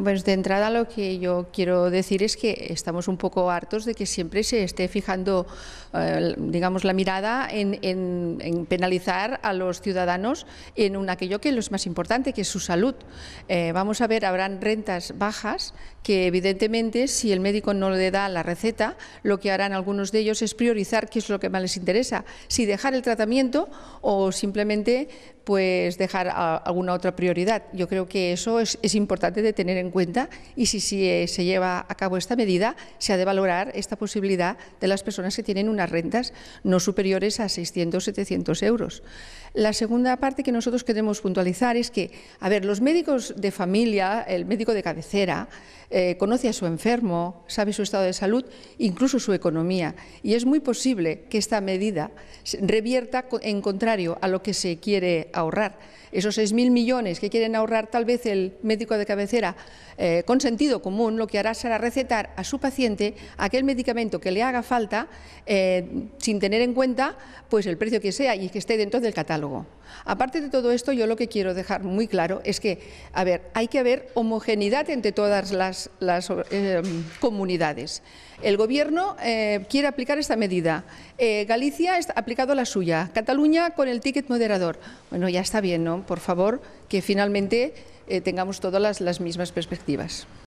de entrada lo que yo quiero decir es que estamos un poco hartos de que siempre se esté fijando, eh, digamos, la mirada en, penalizar a los ciudadanos en un, aquello que es más importante, que es su salud. Eh, vamos a ver, habrán rentas bajas que evidentemente si el médico no le da la receta, lo que harán algunos de ellos es priorizar qué es lo que más les interesa, si dejar el tratamiento o simplemente pues dejar alguna otra prioridad. Yo creo que eso es, es importante de tener en cuenta y si, eh, se lleva a cabo esta medida, se ha de valorar esta posibilidad de las personas que tienen unas rentas no superiores a 600 700 euros. La segunda parte que nosotros queremos puntualizar es que, a ver, los médicos de familia, el médico de cabecera, eh, conoce a su enfermo, sabe su estado de salud, incluso su economía, y es muy posible que esta medida revierta en contrario a lo que se quiere ahorrar. Esos 6.000 millones que quieren ahorrar tal vez el médico de cabecera eh, con sentido común, lo que hará será recetar a su paciente aquel medicamento que le haga falta eh, sin tener en cuenta pues, el precio que sea y que esté dentro del catálogo. Aparte de todo esto, yo lo que quiero dejar muy claro es que, a ver, hay que haber homogeneidad entre todas las, eh, comunidades. El Gobierno quiere aplicar esta medida. Galicia ha aplicado la suya. Cataluña con el ticket moderador. Bueno, ya está bien, ¿no? Por favor, que finalmente eh, tengamos todas las, las mismas perspectivas.